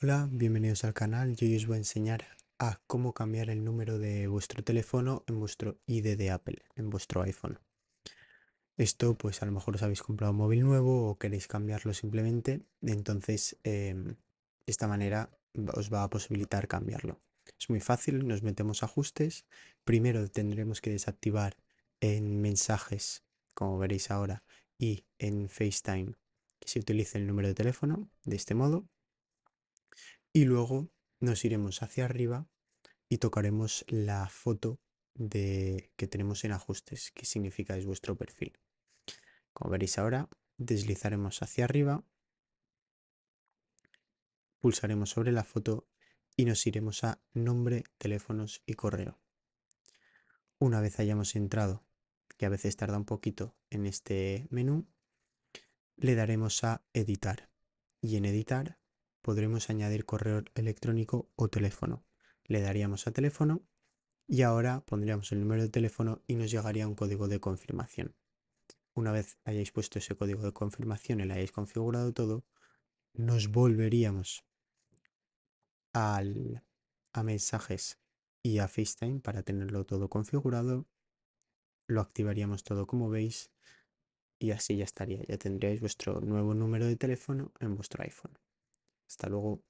Hola, bienvenidos al canal. Yo hoy os voy a enseñar a cómo cambiar el número de vuestro teléfono en vuestro ID de Apple, en vuestro iPhone. Esto pues a lo mejor os habéis comprado un móvil nuevo o queréis cambiarlo simplemente, entonces de em, esta manera os va a posibilitar cambiarlo. Es muy fácil, nos metemos ajustes. Primero tendremos que desactivar en mensajes, como veréis ahora, y en FaceTime que se utilice el número de teléfono de este modo y luego nos iremos hacia arriba y tocaremos la foto de, que tenemos en ajustes, que significa es vuestro perfil. Como veréis ahora, deslizaremos hacia arriba, pulsaremos sobre la foto y nos iremos a nombre, teléfonos y correo. Una vez hayamos entrado, que a veces tarda un poquito en este menú, le daremos a editar. Y en editar podremos añadir correo electrónico o teléfono. Le daríamos a teléfono y ahora pondríamos el número de teléfono y nos llegaría un código de confirmación. Una vez hayáis puesto ese código de confirmación y lo hayáis configurado todo, nos volveríamos al, a mensajes y a FaceTime para tenerlo todo configurado. Lo activaríamos todo como veis y así ya estaría. Ya tendríais vuestro nuevo número de teléfono en vuestro iPhone. Hasta luego.